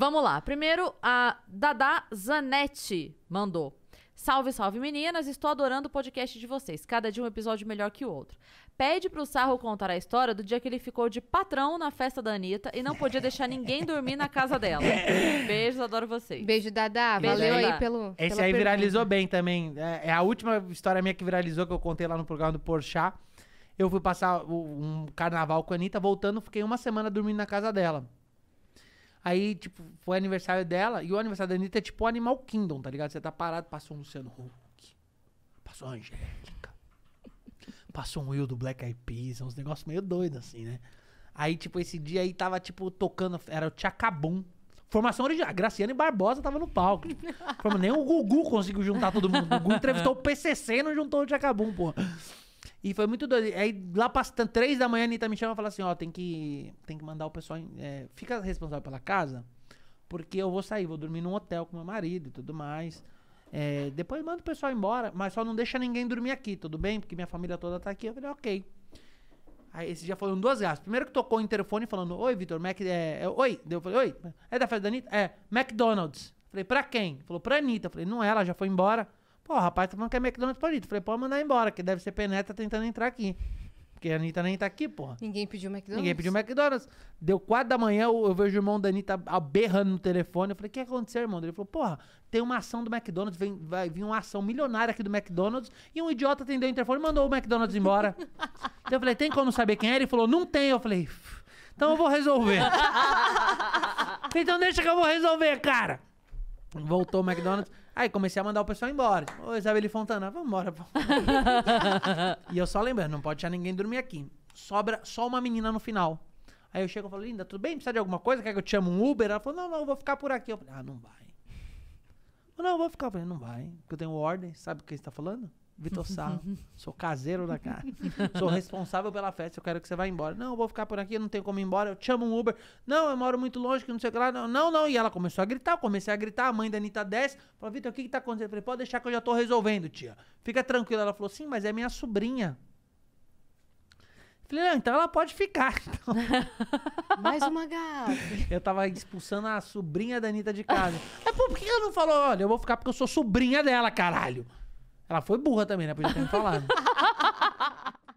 Vamos lá. Primeiro, a Dada Zanetti mandou. Salve, salve meninas, estou adorando o podcast de vocês, cada dia um episódio melhor que o outro. Pede pro Sarro contar a história do dia que ele ficou de patrão na festa da Anitta e não podia deixar ninguém dormir na casa dela. Beijos, adoro vocês. Beijo, Dadá. Beijo, Valeu Dadá. aí pelo. Esse aí pergunta. viralizou bem também. É, é a última história minha que viralizou que eu contei lá no programa do Porchat. Eu fui passar um carnaval com a Anitta, voltando, fiquei uma semana dormindo na casa dela. Aí, tipo, foi aniversário dela. E o aniversário da Anitta é tipo o Animal Kingdom, tá ligado? Você tá parado, passou um Luciano Huck. Passou a Angélica. Passou um Will do Black Eyed Peas. É uns negócios meio doidos, assim, né? Aí, tipo, esse dia aí tava, tipo, tocando. Era o Tchacabum. Formação original. Graciane Barbosa tava no palco. Tipo, nem o Gugu conseguiu juntar todo mundo. O Gugu entrevistou o PCC e não juntou o Tchacabum, porra. E foi muito doido. Aí lá passando três da manhã, a Anitta me chama e fala assim, ó, tem que, tem que mandar o pessoal. É, fica responsável pela casa, porque eu vou sair, vou dormir num hotel com meu marido e tudo mais. É, depois manda o pessoal embora, mas só não deixa ninguém dormir aqui, tudo bem? Porque minha família toda tá aqui. Eu falei, ok. Aí esse dia foram duas garras. Primeiro que tocou o interfone falando, oi, Vitor, Mac. É, é, oi. Eu falei, oi, é da festa da Anitta? É, McDonald's. Falei, pra quem? Falou, pra Anitta. Falei, não, é, ela já foi embora. Pô, rapaz tá falando que é McDonald's Paulista. Falei, pode mandar embora, que deve ser penetra tá tentando entrar aqui. Porque a Anitta nem tá aqui, porra. Ninguém pediu McDonald's? Ninguém pediu McDonald's. Deu quatro da manhã, eu, vejo o irmão da Anitta berrando no telefone. Eu falei, o que aconteceu, irmão? Ele falou, porra, tem uma ação do McDonald's, vem, vai vir uma ação milionária aqui do McDonald's. E um idiota atendeu o interfone e mandou o McDonald's embora. então eu falei, tem como saber quem é? Ele falou, não tem. Eu falei, então eu vou resolver. então deixa que eu vou resolver, cara. Voltou o McDonald's. Aí comecei a mandar o pessoal embora. Tipo, Ô, Isabelle Fontana, vamos embora. e eu só lembrando, não pode deixar ninguém dormir aqui. Sobra só uma menina no final. Aí eu chego e falo, linda, tudo bem? Precisa de alguma coisa? Quer que eu te chame um Uber? Ela falou, não, não, eu vou ficar por aqui. Eu falei, ah, não vai. Eu, não, eu vou ficar. Eu falei, não vai, porque eu tenho ordem. Sabe o que você está falando? Vitor Sarro. sou caseiro da casa. Sou responsável pela festa. Eu quero que você vá embora. Não, eu vou ficar por aqui, não tenho como ir embora. Eu chamo um Uber. Não, eu moro muito longe, que não sei o que lá. Não, não, não. E ela começou a gritar. Eu comecei a gritar. A mãe da Anitta desce. Falou, Vitor, o que, que tá acontecendo? Eu falei, pode deixar que eu já tô resolvendo, tia. Fica tranquila. Ela falou, sim, mas é minha sobrinha. Falei, não, então ela pode ficar. Então. Mais uma gata. Eu tava expulsando a sobrinha da Anitta de casa. é, pô, por que ela não falou, olha, eu vou ficar porque eu sou sobrinha dela, caralho? Ela foi burra também, né? Podia ter me falado.